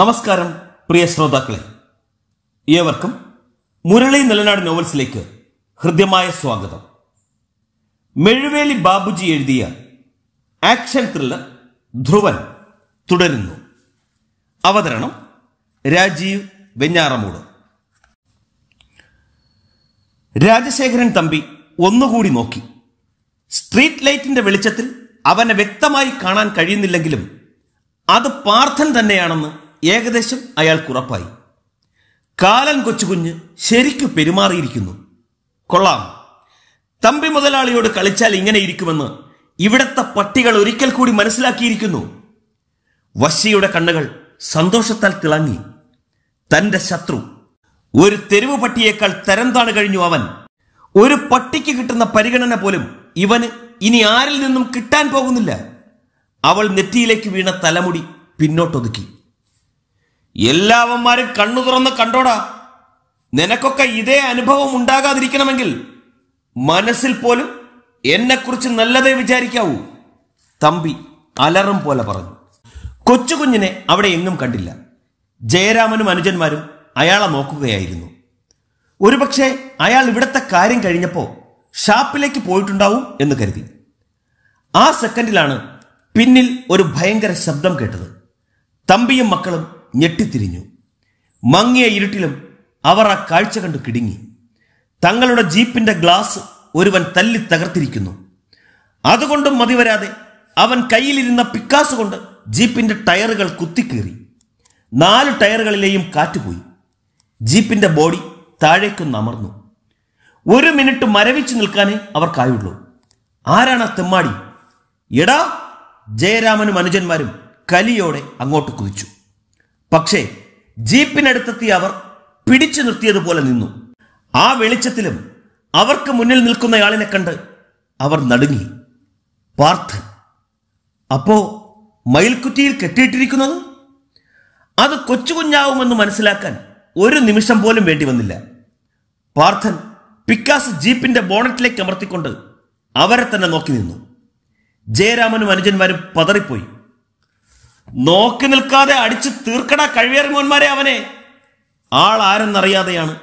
നമസ്കാരം പ്രിയ ശ്രോതാക്കളെ ഏവർക്കും മുരളി നിലനാട് നോവൽസിലേക്ക് ഹൃദ്യമായ സ്വാഗതം മെഴുവേലി ബാബുജി എഴുതിയ ആക്ഷൻ ത്രില്ലർ ധ്രുവൻ തുടരുന്നു അവതരണം രാജീവ് വെഞ്ഞാറമൂട് രാജശേഖരൻ തമ്പി ഒന്നുകൂടി നോക്കി സ്ട്രീറ്റ് ലൈറ്റിന്റെ വെളിച്ചത്തിൽ അവനെ വ്യക്തമായി കാണാൻ കഴിയുന്നില്ലെങ്കിലും അത് പാർത്ഥൻ തന്നെയാണെന്ന് ഏകദേശം അയാൾക്കുറപ്പായി കാലൻ കൊച്ചുകുഞ്ഞ് ശരിക്കു പെരുമാറിയിരിക്കുന്നു കൊള്ളാം തമ്പി മുതലാളിയോട് കളിച്ചാൽ ഇങ്ങനെ ഇരിക്കുമെന്ന് ഇവിടത്തെ പട്ടികൾ ഒരിക്കൽ കൂടി മനസ്സിലാക്കിയിരിക്കുന്നു വശിയുടെ കണ്ണുകൾ സന്തോഷത്താൽ തിളങ്ങി തന്റെ ശത്രു ഒരു തെരുവ് പട്ടിയേക്കാൾ തരംതാണ് കഴിഞ്ഞു അവൻ ഒരു പട്ടിക്ക് കിട്ടുന്ന പരിഗണന പോലും ഇവന് ഇനി ആരിൽ നിന്നും കിട്ടാൻ പോകുന്നില്ല അവൾ നെറ്റിയിലേക്ക് വീണ തലമുടി പിന്നോട്ടൊതുക്കി എല്ലാവന്മാരും കണ്ണു തുറന്ന് കണ്ടോടാ നിനക്കൊക്കെ ഇതേ അനുഭവം ഉണ്ടാകാതിരിക്കണമെങ്കിൽ മനസ്സിൽ പോലും എന്നെക്കുറിച്ച് നല്ലതേ വിചാരിക്കാവൂ തമ്പി അലറും പോലെ പറഞ്ഞു കൊച്ചുകുഞ്ഞിനെ അവിടെ എങ്ങും കണ്ടില്ല ജയരാമനും അനുജന്മാരും അയാളെ നോക്കുകയായിരുന്നു ഒരുപക്ഷെ അയാൾ ഇവിടുത്തെ കാര്യം കഴിഞ്ഞപ്പോൾ ഷാപ്പിലേക്ക് പോയിട്ടുണ്ടാവും എന്ന് കരുതി ആ സെക്കൻഡിലാണ് പിന്നിൽ ഒരു ഭയങ്കര ശബ്ദം കേട്ടത് തമ്പിയും മക്കളും ഞെട്ടിത്തിരിഞ്ഞു മങ്ങിയ ഇരുട്ടിലും അവർ ആ കാഴ്ച കണ്ട് കിടുങ്ങി തങ്ങളുടെ ജീപ്പിന്റെ ഗ്ലാസ് ഒരുവൻ തല്ലി തകർത്തിരിക്കുന്നു അതുകൊണ്ടും മതി വരാതെ അവൻ കയ്യിലിരുന്ന പിക്കാസ് കൊണ്ട് ജീപ്പിന്റെ ടയറുകൾ കുത്തിക്കീറി നാല് ടയറുകളിലെയും കാറ്റുപോയി ജീപ്പിന്റെ ബോഡി താഴേക്കൊന്ന് അമർന്നു ഒരു മിനിറ്റ് മരവിച്ചു നിൽക്കാനേ അവർക്കായുള്ളൂ ആരാണ് ആ തെമ്മാടി എടാ ജയരാമനും അനുജന്മാരും കലിയോടെ അങ്ങോട്ട് കുതിച്ചു പക്ഷേ ജീപ്പിനടുത്തെത്തി അവർ പിടിച്ചു നിർത്തിയതുപോലെ നിന്നു ആ വെളിച്ചത്തിലും അവർക്ക് മുന്നിൽ നിൽക്കുന്നയാളിനെ കണ്ട് അവർ നടുങ്ങി പാർത്ത് അപ്പോ മയിൽക്കുറ്റിയിൽ കെട്ടിയിട്ടിരിക്കുന്നത് അത് കൊച്ചു മനസ്സിലാക്കാൻ ഒരു നിമിഷം പോലും വേണ്ടി വന്നില്ല പാർത്ഥൻ പിക്കാസ് ജീപ്പിന്റെ ബോണറ്റിലേക്ക് അമർത്തിക്കൊണ്ട് അവരെ തന്നെ നോക്കി നിന്നു ജയരാമനും അനുജന്മാരും പതറിപ്പോയി നോക്കി നിൽക്കാതെ അടിച്ചു തീർക്കട കഴിവേറി അവനെ ആൾ ആരെന്നറിയാതെയാണ്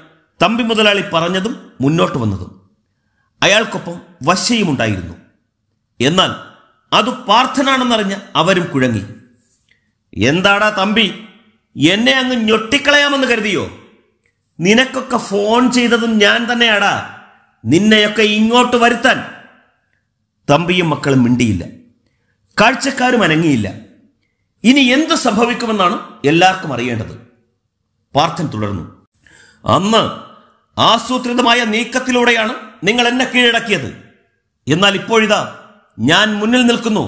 തമ്പി മുതലാളി പറഞ്ഞതും മുന്നോട്ട് വന്നതും അയാൾക്കൊപ്പം ഉണ്ടായിരുന്നു എന്നാൽ അത് പാർത്ഥനാണെന്നറിഞ്ഞ് അവരും കുഴങ്ങി എന്താടാ തമ്പി എന്നെ അങ്ങ് ഞൊട്ടിക്കളയാമെന്ന് കരുതിയോ നിനക്കൊക്കെ ഫോൺ ചെയ്തതും ഞാൻ തന്നെയാടാ നിന്നെയൊക്കെ ഇങ്ങോട്ട് വരുത്താൻ തമ്പിയും മക്കളും മിണ്ടിയില്ല കാഴ്ചക്കാരും അനങ്ങിയില്ല ഇനി എന്ത് സംഭവിക്കുമെന്നാണ് എല്ലാവർക്കും അറിയേണ്ടത് പാർത്ഥൻ തുടർന്നു അന്ന് ആസൂത്രിതമായ നീക്കത്തിലൂടെയാണ് നിങ്ങൾ എന്നെ കീഴടക്കിയത് എന്നാൽ ഇപ്പോഴിതാ ഞാൻ മുന്നിൽ നിൽക്കുന്നു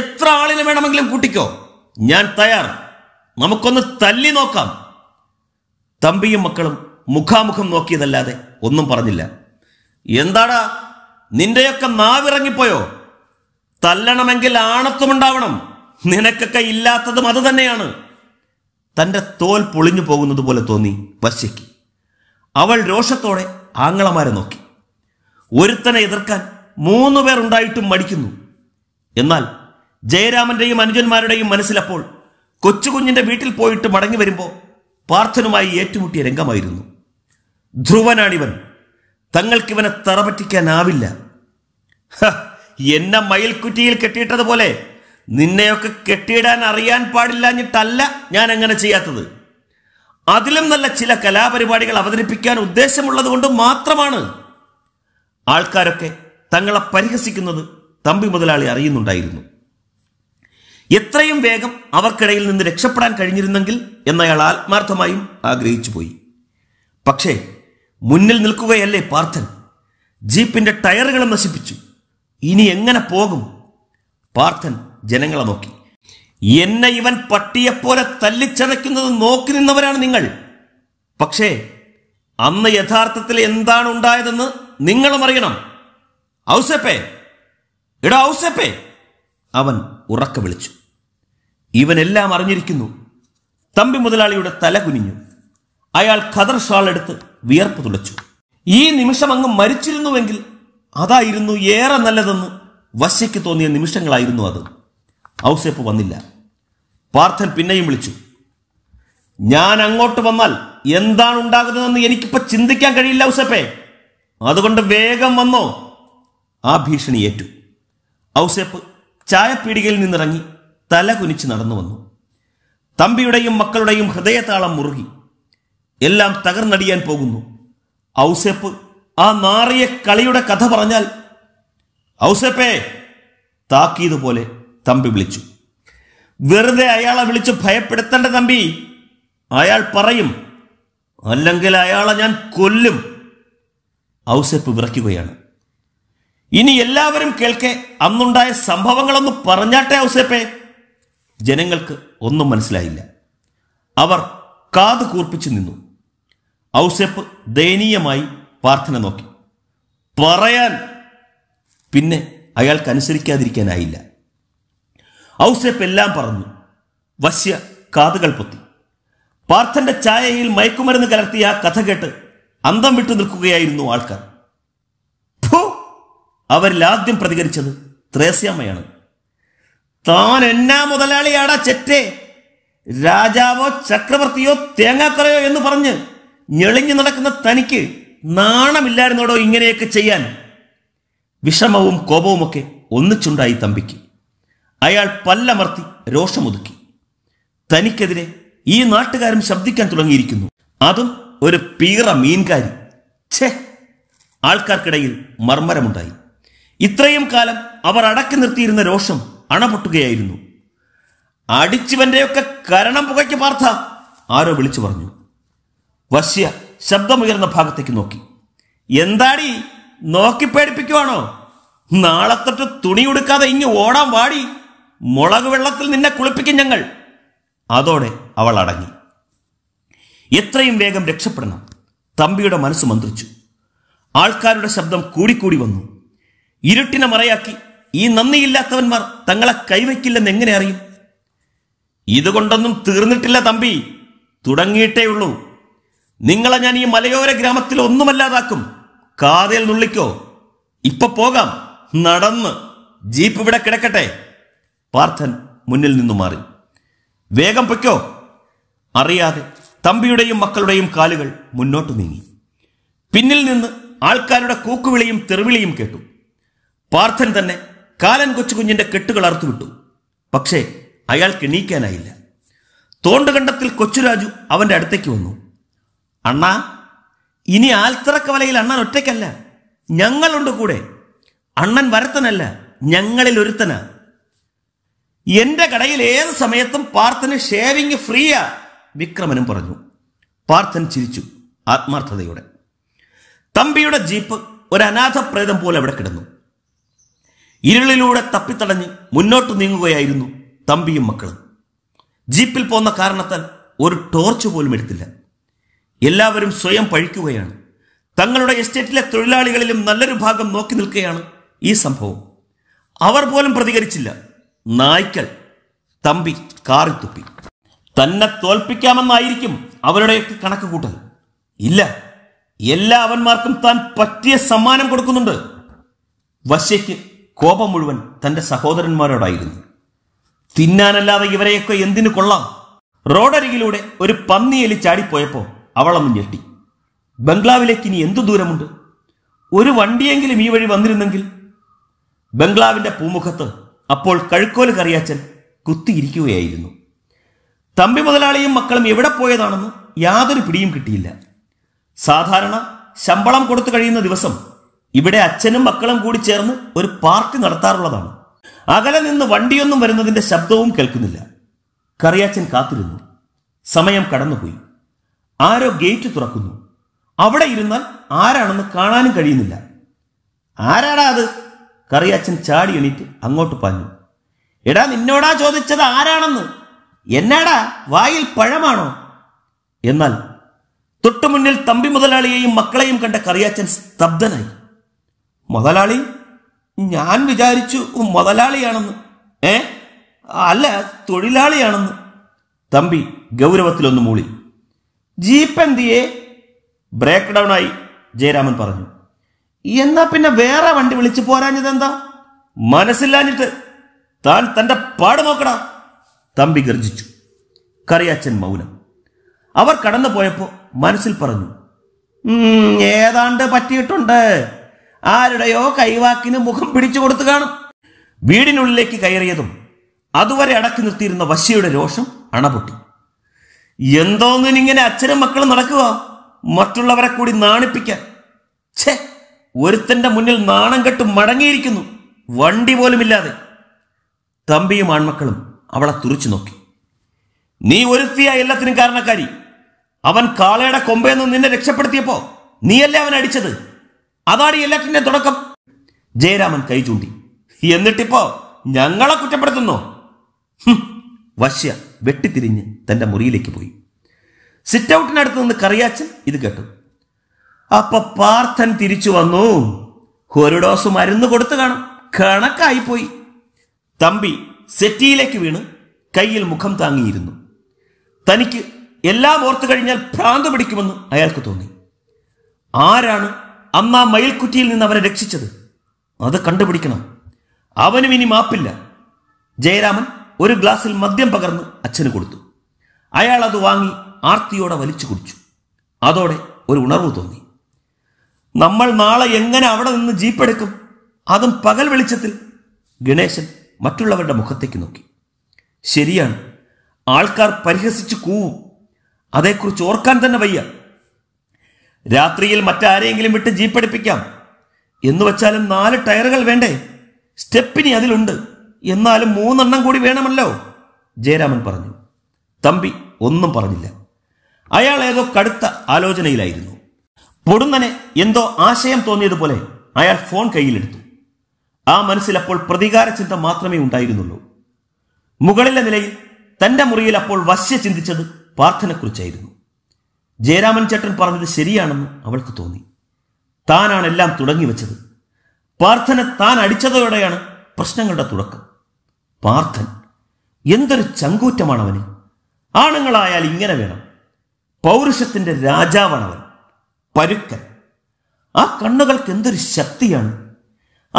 എത്ര ആളിനെ വേണമെങ്കിലും കൂട്ടിക്കോ ഞാൻ തയ്യാർ നമുക്കൊന്ന് തല്ലി നോക്കാം തമ്പിയും മക്കളും മുഖാമുഖം നോക്കിയതല്ലാതെ ഒന്നും പറഞ്ഞില്ല എന്താടാ നിന്റെയൊക്കെ നാവിറങ്ങിപ്പോയോ തല്ലണമെങ്കിൽ ആണത്വമുണ്ടാവണം നിനക്കൊക്കെ ഇല്ലാത്തതും അത് തന്നെയാണ് തൻ്റെ തോൽ പൊളിഞ്ഞു പോകുന്നത് പോലെ തോന്നി വശ്യയ്ക്ക് അവൾ രോഷത്തോടെ ആങ്ങളമാരെ നോക്കി ഒരുത്തനെ എതിർക്കാൻ മൂന്നു പേർ ഉണ്ടായിട്ടും മടിക്കുന്നു എന്നാൽ ജയരാമന്റെയും അനുജന്മാരുടെയും മനസ്സിലപ്പോൾ കൊച്ചുകുഞ്ഞിന്റെ വീട്ടിൽ പോയിട്ട് മടങ്ങി വരുമ്പോൾ പാർത്ഥനുമായി ഏറ്റുമുട്ടിയ രംഗമായിരുന്നു ധ്രുവനാണിവൻ തങ്ങൾക്കിവനെ തറപറ്റിക്കാനാവില്ല എന്നെ മയിൽക്കുറ്റിയിൽ കെട്ടിയിട്ടതുപോലെ നിന്നെയൊക്കെ കെട്ടിയിടാൻ അറിയാൻ പാടില്ലാഞ്ഞിട്ടല്ല ഞാൻ അങ്ങനെ ചെയ്യാത്തത് അതിലും നല്ല ചില കലാപരിപാടികൾ അവതരിപ്പിക്കാൻ ഉദ്ദേശമുള്ളത് കൊണ്ട് മാത്രമാണ് ആൾക്കാരൊക്കെ തങ്ങളെ പരിഹസിക്കുന്നത് തമ്പി മുതലാളി അറിയുന്നുണ്ടായിരുന്നു എത്രയും വേഗം അവർക്കിടയിൽ നിന്ന് രക്ഷപ്പെടാൻ കഴിഞ്ഞിരുന്നെങ്കിൽ എന്നയാൾ ആത്മാർത്ഥമായും ആഗ്രഹിച്ചു പോയി പക്ഷേ മുന്നിൽ നിൽക്കുകയല്ലേ പാർത്ഥൻ ജീപ്പിന്റെ ടയറുകളും നശിപ്പിച്ചു ഇനി എങ്ങനെ പോകും പാർത്ഥൻ ജനങ്ങളെ നോക്കി എന്നെ ഇവൻ പട്ടിയെപ്പോലെ തല്ലിച്ചതയ്ക്കുന്നത് നോക്കി നിന്നവരാണ് നിങ്ങൾ പക്ഷേ അന്ന് യഥാർത്ഥത്തിൽ എന്താണ് ഉണ്ടായതെന്ന് നിങ്ങളും അറിയണം ഔസപ്പേ എടാ ഔസപ്പേ അവൻ ഉറക്ക വിളിച്ചു ഇവനെല്ലാം അറിഞ്ഞിരിക്കുന്നു തമ്പി മുതലാളിയുടെ തല കുനിഞ്ഞു അയാൾ ഖദർ ഷാൾ എടുത്ത് വിയർപ്പ് തുളച്ചു ഈ നിമിഷം അങ്ങ് മരിച്ചിരുന്നുവെങ്കിൽ അതായിരുന്നു ഏറെ നല്ലതെന്ന് വശയ്ക്ക് തോന്നിയ നിമിഷങ്ങളായിരുന്നു അത് ഔസേപ്പ് വന്നില്ല പാർത്ഥൻ പിന്നെയും വിളിച്ചു ഞാൻ അങ്ങോട്ട് വന്നാൽ എന്താണ് ഉണ്ടാകുന്നതെന്ന് എനിക്കിപ്പോൾ ചിന്തിക്കാൻ കഴിയില്ല ഔസേപ്പേ അതുകൊണ്ട് വേഗം വന്നോ ആ ഭീഷണി ഏറ്റു ഔസേപ്പ് ചായപ്പീടികയിൽ നിന്നിറങ്ങി തല കുനിച്ച് നടന്നു വന്നു തമ്പിയുടെയും മക്കളുടെയും ഹൃദയതാളം മുറുകി എല്ലാം തകർന്നടിയാൻ പോകുന്നു ഔസേപ്പ് ആ നാറിയ കളിയുടെ കഥ പറഞ്ഞാൽ ഔസപ്പേ താക്കീതുപോലെ തമ്പി വിളിച്ചു വെറുതെ അയാളെ വിളിച്ച് ഭയപ്പെടുത്തേണ്ട തമ്പി അയാൾ പറയും അല്ലെങ്കിൽ അയാളെ ഞാൻ കൊല്ലും ഔസപ്പ് വിറയ്ക്കുകയാണ് ഇനി എല്ലാവരും കേൾക്കെ അന്നുണ്ടായ സംഭവങ്ങളൊന്ന് പറഞ്ഞാട്ടെ ഔസേപ്പേ ജനങ്ങൾക്ക് ഒന്നും മനസ്സിലായില്ല അവർ കാത് കൂർപ്പിച്ചു നിന്നു ഔസേപ്പ് ദയനീയമായി പ്രാർത്ഥന നോക്കി പറയാൻ പിന്നെ അയാൾക്ക് അനുസരിക്കാതിരിക്കാനായില്ല ഔസേപ്പ് എല്ലാം പറഞ്ഞു വശ്യ കാതുകൾ പൊത്തി പാർത്ഥന്റെ ചായയിൽ മയക്കുമരുന്ന് കലർത്തിയ കഥ കേട്ട് അന്തം വിട്ടു നിൽക്കുകയായിരുന്നു ആൾക്കാർ അവരിൽ ആദ്യം പ്രതികരിച്ചത് ത്രേസ്യാമ്മയാണ് താൻ എന്നാ മുതലാളിയാടാ ചെറ്റേ രാജാവോ ചക്രവർത്തിയോ തേങ്ങാക്കറയോ എന്ന് പറഞ്ഞ് ഞെളിഞ്ഞു നടക്കുന്ന തനിക്ക് നാണമില്ലായിരുന്നോടോ ഇങ്ങനെയൊക്കെ ചെയ്യാൻ വിഷമവും കോപവുമൊക്കെ ഒന്നിച്ചുണ്ടായി തമ്പിക്ക് അയാൾ പല്ലമർത്തി രോഷമൊതുക്കി തനിക്കെതിരെ ഈ നാട്ടുകാരും ശബ്ദിക്കാൻ തുടങ്ങിയിരിക്കുന്നു അതും ഒരു പീറ മീൻകാരി ഛേ ആൾക്കാർക്കിടയിൽ മർമ്മരമുണ്ടായി ഇത്രയും കാലം അവർ അടക്കി നിർത്തിയിരുന്ന രോഷം അണപൊട്ടുകയായിരുന്നു അടിച്ചുവന്റെയൊക്കെ കരണം പുകയ്ക്ക് പാർത്ഥ ആരോ വിളിച്ചു പറഞ്ഞു വശ്യ ശബ്ദമുയർന്ന ഭാഗത്തേക്ക് നോക്കി എന്താടി നോക്കി പേടിപ്പിക്കുവാണോ നാളെ തൊട്ട് തുണി ഉടുക്കാതെ ഇങ്ങ് ഓടാൻ വാടി മുളക് വെള്ളത്തിൽ നിന്നെ കുളിപ്പിക്കും ഞങ്ങൾ അതോടെ അവൾ അടങ്ങി എത്രയും വേഗം രക്ഷപ്പെടണം തമ്പിയുടെ മനസ്സ് മന്ത്രിച്ചു ആൾക്കാരുടെ ശബ്ദം കൂടിക്കൂടി വന്നു ഇരുട്ടിനെ മറയാക്കി ഈ നന്ദിയില്ലാത്തവന്മാർ തങ്ങളെ കൈവയ്ക്കില്ലെന്ന് എങ്ങനെ അറിയും ഇതുകൊണ്ടൊന്നും തീർന്നിട്ടില്ല തമ്പി തുടങ്ങിയിട്ടേ ഉള്ളൂ നിങ്ങളെ ഞാൻ ഈ മലയോര ഗ്രാമത്തിൽ ഒന്നുമല്ലാതാക്കും കാതയിൽ നുള്ളിക്കോ ഇപ്പൊ പോകാം നടന്ന് ജീപ്പ് ഇവിടെ കിടക്കട്ടെ പാർത്ഥൻ മുന്നിൽ നിന്നു മാറി വേഗം പൊയ്ക്കോ അറിയാതെ തമ്പിയുടെയും മക്കളുടെയും കാലുകൾ മുന്നോട്ട് നീങ്ങി പിന്നിൽ നിന്ന് ആൾക്കാരുടെ കൂക്കുവിളിയും തെറിവിളിയും കേട്ടു പാർത്ഥൻ തന്നെ കാലൻ കൊച്ചുകുഞ്ഞിന്റെ കെട്ടുകൾ അറുത്തുവിട്ടു പക്ഷേ അയാൾക്ക് എണീക്കാനായില്ല തോണ്ടുകണ്ടത്തിൽ കൊച്ചുരാജു അവന്റെ അടുത്തേക്ക് വന്നു അണ്ണാ ഇനി ആൽത്തറക്കവലയിൽ അണ്ണൻ ഒറ്റയ്ക്കല്ല ഞങ്ങളുണ്ട് കൂടെ അണ്ണൻ വരത്തനല്ല ഞങ്ങളിൽ ഒരുത്തന എന്റെ കടയിൽ ഏത് സമയത്തും പാർത്ഥന് ഷേവിങ് ഫ്രീയാ വിക്രമനും പറഞ്ഞു പാർത്ഥൻ ചിരിച്ചു ആത്മാർത്ഥതയോടെ തമ്പിയുടെ ജീപ്പ് ഒരു അനാഥ പ്രേതം പോലെ അവിടെ കിടന്നു ഇരുളിലൂടെ തപ്പിത്തടഞ്ഞ് മുന്നോട്ട് നീങ്ങുകയായിരുന്നു തമ്പിയും മക്കളും ജീപ്പിൽ പോന്ന കാരണത്താൽ ഒരു ടോർച്ച് പോലും എടുത്തില്ല എല്ലാവരും സ്വയം പഴിക്കുകയാണ് തങ്ങളുടെ എസ്റ്റേറ്റിലെ തൊഴിലാളികളിലും നല്ലൊരു ഭാഗം നോക്കി നിൽക്കുകയാണ് ഈ സംഭവം അവർ പോലും പ്രതികരിച്ചില്ല നായ്ക്കൾ തമ്പി കാറിത്തുപ്പി തന്നെ തോൽപ്പിക്കാമെന്നായിരിക്കും അവരുടെയൊക്കെ കണക്ക് കൂട്ടൽ ഇല്ല എല്ലാ അവന്മാർക്കും താൻ പറ്റിയ സമ്മാനം കൊടുക്കുന്നുണ്ട് വശയ്ക്ക് കോപം മുഴുവൻ തന്റെ സഹോദരന്മാരോടായിരുന്നു തിന്നാനല്ലാതെ ഇവരെയൊക്കെ എന്തിനു കൊള്ളാം റോഡരികിലൂടെ ഒരു പന്നിയെലി ചാടിപ്പോയപ്പോൾ അവളന്ന് ഞെട്ടി ബംഗ്ലാവിലേക്ക് ഇനി എന്തു ദൂരമുണ്ട് ഒരു വണ്ടിയെങ്കിലും ഈ വഴി വന്നിരുന്നെങ്കിൽ ബംഗ്ലാവിന്റെ പൂമുഖത്ത് അപ്പോൾ കഴുക്കോല് കറിയാച്ചൻ കുത്തിയിരിക്കുകയായിരുന്നു തമ്പി മുതലാളിയും മക്കളും എവിടെ പോയതാണെന്ന് യാതൊരു പിടിയും കിട്ടിയില്ല സാധാരണ ശമ്പളം കൊടുത്തു കഴിയുന്ന ദിവസം ഇവിടെ അച്ഛനും മക്കളും കൂടി ചേർന്ന് ഒരു പാർക്ക് നടത്താറുള്ളതാണ് അകലെ നിന്ന് വണ്ടിയൊന്നും വരുന്നതിന്റെ ശബ്ദവും കേൾക്കുന്നില്ല കറിയാച്ചൻ കാത്തിരുന്നു സമയം കടന്നുപോയി ആരോ ഗേറ്റ് തുറക്കുന്നു അവിടെ ഇരുന്നാൽ ആരാണെന്ന് കാണാനും കഴിയുന്നില്ല ആരാടാ അത് കറിയച്ഛൻ ചാടി എണീറ്റ് അങ്ങോട്ട് പാഞ്ഞു എടാ നിന്നോടാ ചോദിച്ചത് ആരാണെന്ന് എന്നാടാ വായിൽ പഴമാണോ എന്നാൽ തൊട്ടുമുന്നിൽ തമ്പി മുതലാളിയെയും മക്കളെയും കണ്ട കറിയാച്ചൻ സ്തബ്ധനായി മുതലാളി ഞാൻ വിചാരിച്ചു മുതലാളിയാണെന്ന് ഏ അല്ല തൊഴിലാളിയാണെന്ന് തമ്പി ഗൗരവത്തിലൊന്ന് മൂളി ജീപ്പ് എന്തിയെ ബ്രേക്ക് ഡൗൺ ആയി ജയരാമൻ പറഞ്ഞു എന്നാ പിന്നെ വേറെ വണ്ടി വിളിച്ചു പോരാഞ്ഞത് എന്താ മനസ്സില്ലാഞ്ഞിട്ട് താൻ തന്റെ പാട് നോക്കടാ തമ്പി ഗർജിച്ചു കറിയാച്ചൻ മൗനം അവർ കടന്നു പോയപ്പോൾ മനസ്സിൽ പറഞ്ഞു ഏതാണ്ട് പറ്റിയിട്ടുണ്ട് ആരുടെയോ കൈവാക്കിന് മുഖം പിടിച്ചു കൊടുത്തു കാണും വീടിനുള്ളിലേക്ക് കയറിയതും അതുവരെ അടക്കി നിർത്തിയിരുന്ന വശിയുടെ രോഷം അണപൊട്ടി ഇങ്ങനെ അച്ഛനും മക്കളും നടക്കുക മറ്റുള്ളവരെ കൂടി നാണിപ്പിക്കാൻ ഛേ ഒരുത്തന്റെ മുന്നിൽ നാണം കെട്ട് മടങ്ങിയിരിക്കുന്നു വണ്ടി പോലുമില്ലാതെ തമ്പിയും ആൺമക്കളും അവളെ തുറച്ചു നോക്കി നീ ഒരുത്തിയ എല്ലാത്തിനും കാരണക്കാരി അവൻ കാളയുടെ കൊമ്പയിൽ നിന്ന് നിന്നെ രക്ഷപ്പെടുത്തിയപ്പോ നീയല്ലേ അവൻ അടിച്ചത് അതാണ് എല്ലാറ്റിന്റെ തുടക്കം ജയരാമൻ കൈ ചൂണ്ടി എന്നിട്ടിപ്പോ ഞങ്ങളെ കുറ്റപ്പെടുത്തുന്നു വശ്യ വെട്ടിത്തിരിഞ്ഞ് തൻ്റെ മുറിയിലേക്ക് പോയി സിറ്റ് ഔട്ടിനടുത്ത് നിന്ന് കറിയാച്ചൻ ഇത് കേട്ടു അപ്പൊ പാർത്ഥൻ തിരിച്ചു വന്നു ഒരു ഡോസ് മരുന്ന് കൊടുത്തു കാണും കണക്കായിപ്പോയി തമ്പി സെറ്റിയിലേക്ക് വീണ് കയ്യിൽ മുഖം താങ്ങിയിരുന്നു തനിക്ക് എല്ലാം ഓർത്തു കഴിഞ്ഞാൽ ഭ്രാന്ത് പിടിക്കുമെന്ന് അയാൾക്ക് തോന്നി ആരാണ് അന്ന് ആ മയിൽക്കുറ്റിയിൽ നിന്ന് അവനെ രക്ഷിച്ചത് അത് കണ്ടുപിടിക്കണം അവനും ഇനി മാപ്പില്ല ജയരാമൻ ഒരു ഗ്ലാസ്സിൽ മദ്യം പകർന്ന് അച്ഛന് കൊടുത്തു അയാൾ അത് വാങ്ങി ആർത്തിയോടെ വലിച്ചു കുടിച്ചു അതോടെ ഒരു ഉണർവ് തോന്നി നമ്മൾ നാളെ എങ്ങനെ അവിടെ നിന്ന് ജീപ്പ് എടുക്കും അതും പകൽ വെളിച്ചത്തിൽ ഗണേശൻ മറ്റുള്ളവരുടെ മുഖത്തേക്ക് നോക്കി ശരിയാണ് ആൾക്കാർ പരിഹസിച്ച് കൂവും അതേക്കുറിച്ച് ഓർക്കാൻ തന്നെ വയ്യ രാത്രിയിൽ മറ്റാരെയെങ്കിലും വിട്ട് ജീപ്പ് എടുപ്പിക്കാം എന്നുവച്ചാലും നാല് ടയറുകൾ വേണ്ടേ സ്റ്റെപ്പിനി അതിലുണ്ട് എന്നാലും മൂന്നെണ്ണം കൂടി വേണമല്ലോ ജയരാമൻ പറഞ്ഞു തമ്പി ഒന്നും പറഞ്ഞില്ല അയാൾ ഏതോ കടുത്ത ആലോചനയിലായിരുന്നു പൊടുന്നനെ എന്തോ ആശയം തോന്നിയതുപോലെ അയാൾ ഫോൺ കയ്യിലെടുത്തു ആ മനസ്സിലപ്പോൾ പ്രതികാര ചിന്ത മാത്രമേ ഉണ്ടായിരുന്നുള്ളൂ മുകളിലെ നിലയിൽ തന്റെ മുറിയിൽ അപ്പോൾ വശ്യ ചിന്തിച്ചത് പ്രാർത്ഥനെക്കുറിച്ചായിരുന്നു ജയരാമൻ ചേട്ടൻ പറഞ്ഞത് ശരിയാണെന്ന് അവൾക്ക് തോന്നി താനാണെല്ലാം തുടങ്ങി വെച്ചത് പ്രാർത്ഥന താൻ അടിച്ചതോടെയാണ് പ്രശ്നങ്ങളുടെ തുടക്കം പാർത്ഥൻ എന്തൊരു ചങ്കൂറ്റമാണവന് ആണുങ്ങളായാൽ ഇങ്ങനെ വേണം പൗരുഷത്തിന്റെ രാജാവാണവൻ പരുക്കൻ ആ കണ്ണുകൾക്ക് എന്തൊരു ശക്തിയാണ്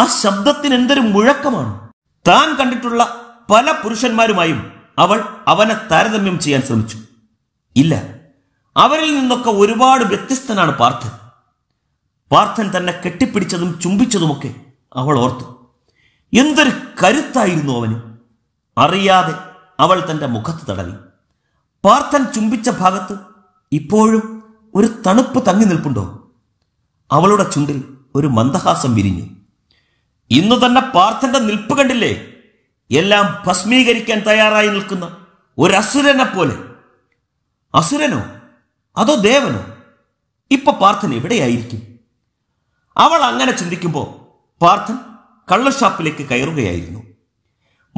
ആ ശബ്ദത്തിന് എന്തൊരു മുഴക്കമാണ് താൻ കണ്ടിട്ടുള്ള പല പുരുഷന്മാരുമായും അവൾ അവനെ താരതമ്യം ചെയ്യാൻ ശ്രമിച്ചു ഇല്ല അവരിൽ നിന്നൊക്കെ ഒരുപാട് വ്യത്യസ്തനാണ് പാർത്ഥൻ പാർത്ഥൻ തന്നെ കെട്ടിപ്പിടിച്ചതും ചുംബിച്ചതുമൊക്കെ അവൾ ഓർത്തു എന്തൊരു കരുത്തായിരുന്നു അവനും അറിയാതെ അവൾ തൻ്റെ മുഖത്ത് തടവി പാർത്ഥൻ ചുംബിച്ച ഭാഗത്ത് ഇപ്പോഴും ഒരു തണുപ്പ് തങ്ങി നിൽപ്പുണ്ടോ അവളുടെ ചുണ്ടിൽ ഒരു മന്ദഹാസം വിരിഞ്ഞു ഇന്നു തന്നെ പാർത്ഥന്റെ നിൽപ്പ് കണ്ടില്ലേ എല്ലാം ഭസ്മീകരിക്കാൻ തയ്യാറായി നിൽക്കുന്ന ഒരു അസുരനെ പോലെ അസുരനോ അതോ ദേവനോ ഇപ്പൊ പാർത്ഥൻ എവിടെയായിരിക്കും അവൾ അങ്ങനെ ചിന്തിക്കുമ്പോൾ പാർത്ഥൻ കള്ളുഷാപ്പിലേക്ക് കയറുകയായിരുന്നു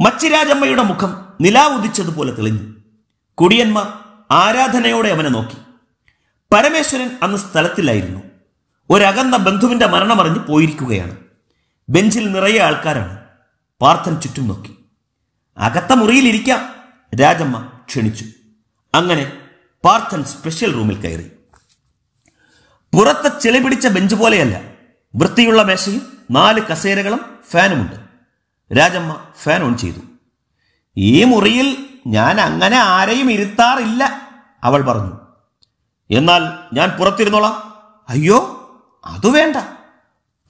മച്ചിരാജമ്മയുടെ മുഖം നിലാവുദിച്ചതുപോലെ തെളിഞ്ഞു കുടിയന്മാർ ആരാധനയോടെ അവനെ നോക്കി പരമേശ്വരൻ അന്ന് സ്ഥലത്തിലായിരുന്നു ഒരകന്ന ബന്ധുവിന്റെ മരണമറിഞ്ഞ് പോയിരിക്കുകയാണ് ബെഞ്ചിൽ നിറയെ ആൾക്കാരാണ് പാർത്ഥൻ ചുറ്റും നോക്കി അകത്ത മുറിയിലിരിക്കാം രാജമ്മ ക്ഷണിച്ചു അങ്ങനെ പാർത്ഥൻ സ്പെഷ്യൽ റൂമിൽ കയറി പുറത്തെ ചെളി പിടിച്ച ബെഞ്ച് പോലെയല്ല വൃത്തിയുള്ള മേശയും നാല് കസേരകളും ഫാനുമുണ്ട് രാജമ്മ ഫാൻ ഓൺ ചെയ്തു ഈ മുറിയിൽ ഞാൻ അങ്ങനെ ആരെയും ഇരുത്താറില്ല അവൾ പറഞ്ഞു എന്നാൽ ഞാൻ പുറത്തിരുന്നോളാം അയ്യോ അത് വേണ്ട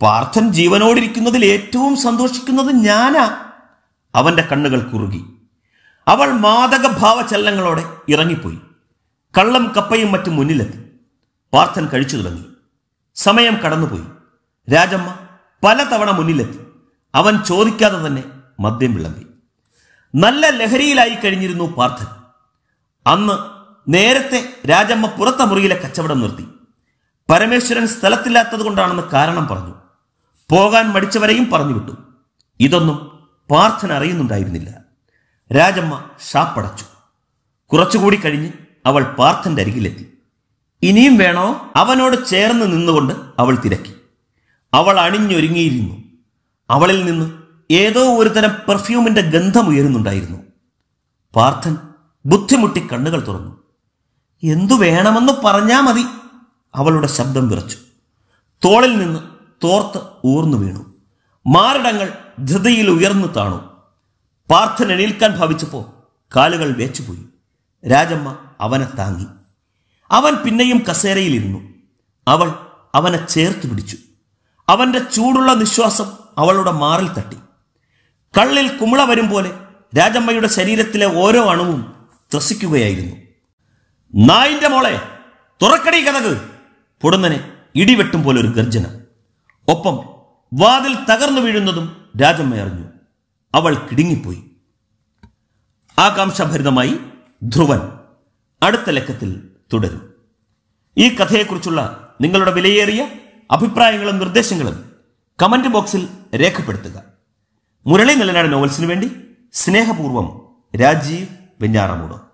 പാർത്ഥൻ ജീവനോടിരിക്കുന്നതിൽ ഏറ്റവും സന്തോഷിക്കുന്നത് ഞാനാ അവന്റെ കണ്ണുകൾ കുറുകി അവൾ മാതക ഭാവചലനങ്ങളോടെ ഇറങ്ങിപ്പോയി കള്ളം കപ്പയും മറ്റും മുന്നിലെത്തി പാർത്ഥൻ കഴിച്ചു തുടങ്ങി സമയം കടന്നുപോയി രാജമ്മ പലതവണ മുന്നിലെത്തി അവൻ ചോദിക്കാതെ തന്നെ മദ്യം വിളമ്പി നല്ല ലഹരിയിലായി കഴിഞ്ഞിരുന്നു പാർത്ഥൻ അന്ന് നേരത്തെ രാജമ്മ പുറത്ത മുറിയിലെ കച്ചവടം നിർത്തി പരമേശ്വരൻ സ്ഥലത്തില്ലാത്തത് കൊണ്ടാണെന്ന് കാരണം പറഞ്ഞു പോകാൻ മടിച്ചവരെയും പറഞ്ഞു വിട്ടു ഇതൊന്നും പാർത്ഥൻ അറിയുന്നുണ്ടായിരുന്നില്ല രാജമ്മ ഷാപ്പടച്ചു കുറച്ചുകൂടി കഴിഞ്ഞ് അവൾ പാർത്ഥന്റെ അരികിലെത്തി ഇനിയും വേണോ അവനോട് ചേർന്ന് നിന്നുകൊണ്ട് അവൾ തിരക്കി അവൾ അണിഞ്ഞൊരുങ്ങിയിരുന്നു അവളിൽ നിന്ന് ഏതോ ഒരുതരം പെർഫ്യൂമിന്റെ ഗന്ധം ഉയരുന്നുണ്ടായിരുന്നു പാർത്ഥൻ ബുദ്ധിമുട്ടി കണ്ണുകൾ തുറന്നു എന്തു വേണമെന്ന് പറഞ്ഞാ മതി അവളുടെ ശബ്ദം വിറച്ചു തോളിൽ നിന്ന് തോർത്ത് ഊർന്നു വീണു മാറിടങ്ങൾ ധൃതയിൽ ഉയർന്നു താണു പാർത്ഥൻ എണീൽക്കാൻ ഭാവിച്ചപ്പോൾ കാലുകൾ വേച്ചുപോയി രാജമ്മ അവനെ താങ്ങി അവൻ പിന്നെയും കസേരയിലിരുന്നു അവൾ അവനെ ചേർത്ത് പിടിച്ചു അവന്റെ ചൂടുള്ള നിശ്വാസം അവളുടെ മാറിൽ തട്ടി കള്ളിൽ കുമിള വരും പോലെ രാജമ്മയുടെ ശരീരത്തിലെ ഓരോ അണുവും ത്രസിക്കുകയായിരുന്നു നായിന്റെ മോളെ തുറക്കടി കഥക് പൊടുന്നനെ ഇടിവെട്ടും പോലെ ഒരു ഗർജനം ഒപ്പം വാതിൽ തകർന്നു വീഴുന്നതും രാജമ്മ അറിഞ്ഞു അവൾ കിടുങ്ങിപ്പോയി ആകാംക്ഷാഭരിതമായി ധ്രുവൻ അടുത്ത ലക്കത്തിൽ തുടരും ഈ കഥയെക്കുറിച്ചുള്ള നിങ്ങളുടെ വിലയേറിയ അഭിപ്രായങ്ങളും നിർദ്ദേശങ്ങളും കമൻറ്റ് ബോക്സിൽ രേഖപ്പെടുത്തുക മുരളി നെല്ലനാട് നോവൽസിനു വേണ്ടി സ്നേഹപൂർവം രാജീവ് വെഞ്ഞാറമൂട്